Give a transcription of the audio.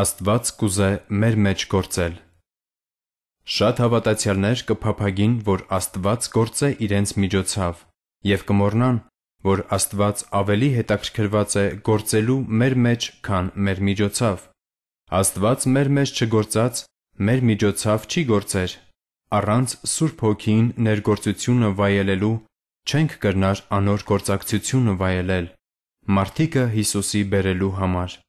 Աստված կուզե մեր մեջ գործել։ Շատ հավատացյալներ կփափագին, որ Աստված գործ է իրենց միջոցով, եւ կմոռնան, որ Աստված ավելի հետաքրքրված է գործելու մեր մեջ, քան մեր միջոցով։ Աստված մեր մեջ չգործած, մեր միջոցով չի գործեր։ Առանց Սուրբ Հոգին ներգործությունը վայելելու չենք կրնար անոր գործակցությունը վայելել։ Մարդիկը Հիսուսի բերելու համար